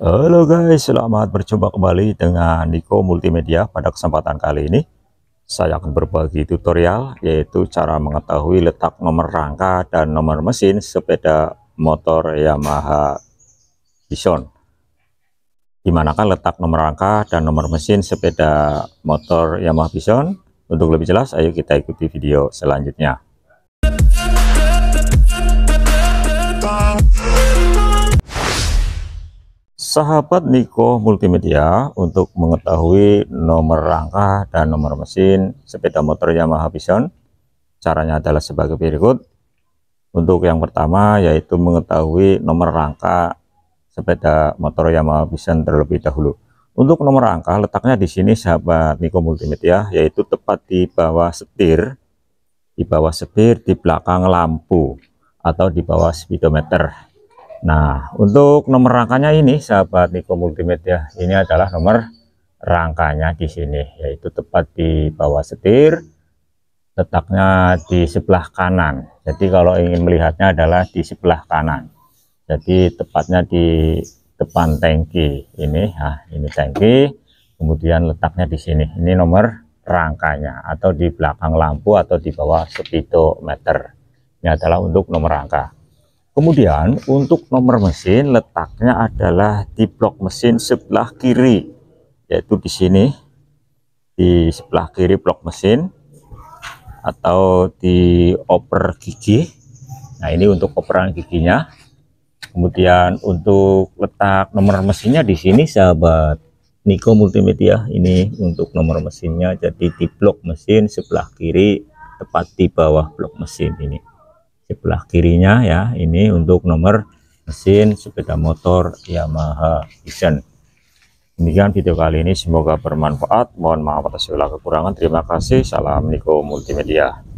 Halo guys, selamat berjumpa kembali dengan Niko Multimedia. Pada kesempatan kali ini, saya akan berbagi tutorial yaitu cara mengetahui letak nomor rangka dan nomor mesin sepeda motor Yamaha Vision. Dimanakah letak nomor rangka dan nomor mesin sepeda motor Yamaha Vision? Untuk lebih jelas, ayo kita ikuti video selanjutnya. Sahabat Niko Multimedia untuk mengetahui nomor rangka dan nomor mesin sepeda motor Yamaha Vision caranya adalah sebagai berikut untuk yang pertama yaitu mengetahui nomor rangka sepeda motor Yamaha Vision terlebih dahulu untuk nomor rangka letaknya di sini sahabat Niko Multimedia yaitu tepat di bawah setir di bawah setir di belakang lampu atau di bawah speedometer Nah, untuk nomor rangkanya ini sahabat Niko Multimedia, ini adalah nomor rangkanya di sini yaitu tepat di bawah setir letaknya di sebelah kanan jadi kalau ingin melihatnya adalah di sebelah kanan jadi tepatnya di depan tangki ini nah, ini tangki kemudian letaknya di sini ini nomor rangkanya atau di belakang lampu atau di bawah speedometer ini adalah untuk nomor rangka Kemudian untuk nomor mesin letaknya adalah di blok mesin sebelah kiri yaitu di sini di sebelah kiri blok mesin atau di oper gigi. Nah, ini untuk operan giginya. Kemudian untuk letak nomor mesinnya di sini sahabat Niko Multimedia ini untuk nomor mesinnya jadi di blok mesin sebelah kiri tepat di bawah blok mesin ini sebelah kirinya ya ini untuk nomor mesin sepeda motor Yamaha Vision demikian video kali ini semoga bermanfaat mohon maaf atas segala kekurangan terima kasih salam Niko Multimedia